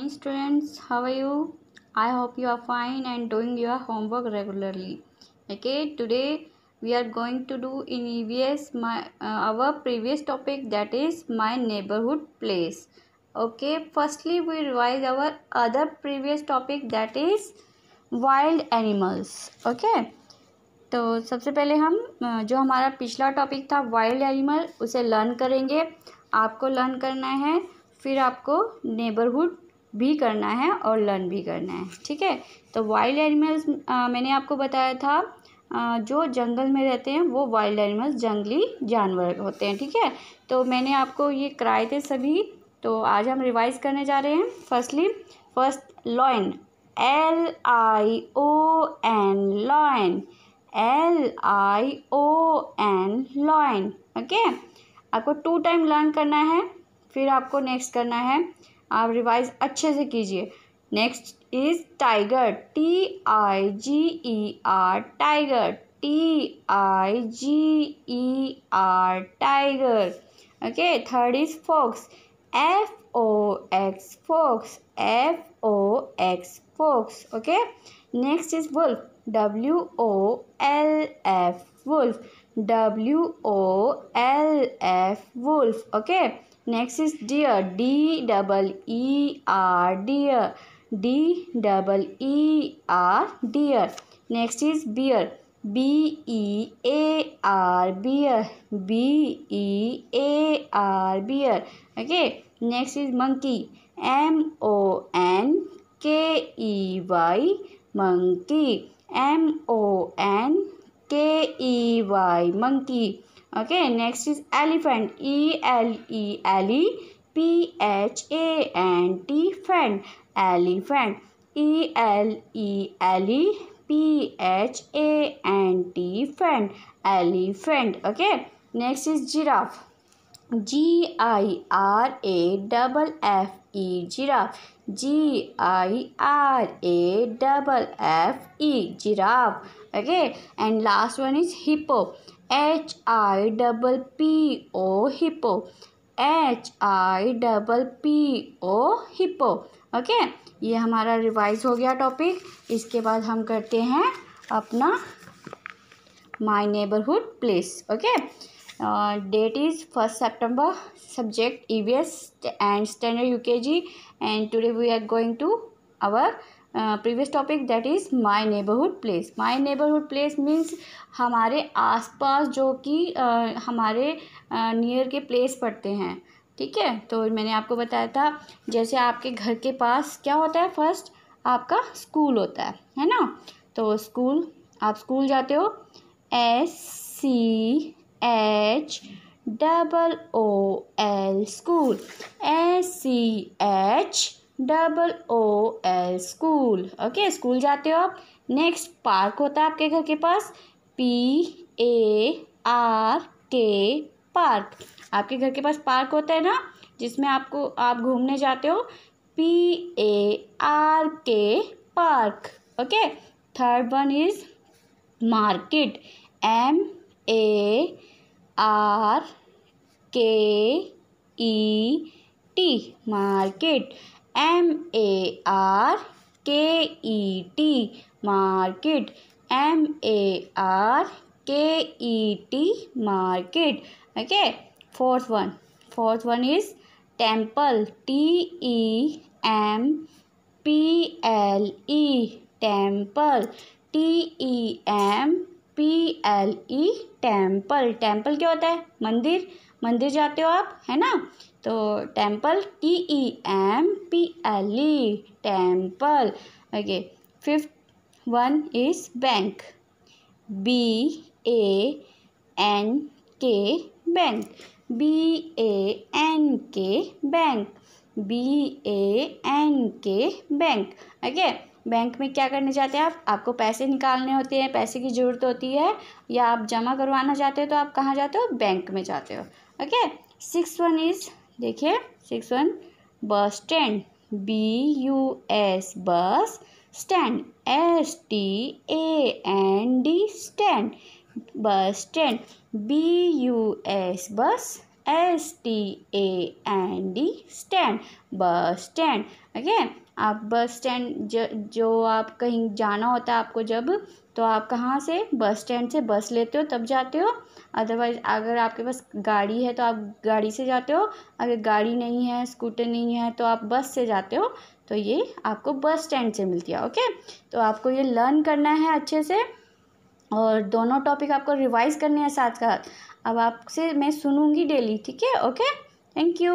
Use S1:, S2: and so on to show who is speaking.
S1: Hi students, how are you? I hope you are fine and doing your homework regularly. Okay, today we are going to do in EVS my uh, our previous topic that is my neighborhood place. Okay, firstly we revise our other previous topic that is wild animals. Okay. तो सबसे पहले हम जो हमारा पिछला topic था wild animal उसे learn करेंगे आपको लर्न करना है फिर आपको नेबरहुड भी करना है और लर्न भी करना है ठीक है तो वाइल्ड एनिमल्स मैंने आपको बताया था आ, जो जंगल में रहते हैं वो वाइल्ड एनिमल्स जंगली जानवर होते हैं ठीक है तो मैंने आपको ये कराए थे सभी तो आज हम रिवाइज करने जा रहे हैं firstly first lion L I O N lion L I O N lion okay आपको टू टाइम लर्न करना है फिर आपको नेक्स्ट करना है आप रिवाइज अच्छे से कीजिए next is tiger T I G E R tiger T I G E R tiger okay third is fox F O X fox F O X fox okay next is wolf W O L F wolf W O L F wolf okay next is deer D double E R deer D double E R deer next is bear B E A R bear B E A R bear okay next is monkey M O N K E Y monkey M O N K E Y monkey Okay, next is elephant. E L E L E P H A N T fan. Elephant. E L E L E P H A N T fan. Elephant. Okay. Next is giraffe. G I R A double F E giraffe. G I R A double F E giraffe. Okay. And last one is hippo. H I double P O hippo H I double P O hippo okay ये हमारा revise हो गया topic इसके बाद हम करते हैं अपना my neighbourhood place okay date is first September subject E V S and standard U K G and today we are going to our previous topic that is my neighbourhood place my neighbourhood place means हमारे आसपास जो कि हमारे near के place पड़ते हैं ठीक है तो मैंने आपको बताया था जैसे आपके घर के पास क्या होता है फर्स्ट आपका स्कूल होता है है ना तो स्कूल आप स्कूल जाते हो S C H double O L school S C H double O L school okay school जाते हो आप नेक्स्ट पार्क होता है आपके घर के पास P A R K park आपके घर के पास पार्क होता है ना जिसमें आपको आप घूमने जाते हो P A R K park okay third one is market M A R K E T market M A R K E T market M A R K E T market okay fourth one fourth one is temple t e m p l e temple t e m P L E temple temple क्या होता है मंदिर मंदिर जाते हो आप है ना तो temple T E M P L E temple okay fifth one is bank B A N K bank B A N K bank B A N K bank okay bank में क्या करने जाते हैं आप आपको पैसे निकालने होते हैं पैसे की ज़रूरत होती है या आप जमा करवाना चाहते हो तो आप कहाँ जाते हो बैंक में जाते हो ओके सिक्स वन इज़ देखिए six one bus stand B U S bus stand S T A N D stand bus stand B U S bus S T A N D stand bus stand okay आप bus stand जो आप कहीं जाना होता है आपको जब तो आप कहाँ से बस स्टैंड से बस लेते हो तब जाते हो अदरवाइज़ अगर आपके पास गाड़ी है तो आप गाड़ी से जाते हो अगर गाड़ी नहीं है स्कूटर नहीं है तो आप बस से जाते हो तो ये आपको बस स्टैंड से मिलती है ओके तो आपको ये लर्न करना है अच्छे से और दोनों टॉपिक आपको रिवाइज करने हैं साथ साथ अब आपसे मैं सुनूंगी डेली ठीक है ओके थैंक यू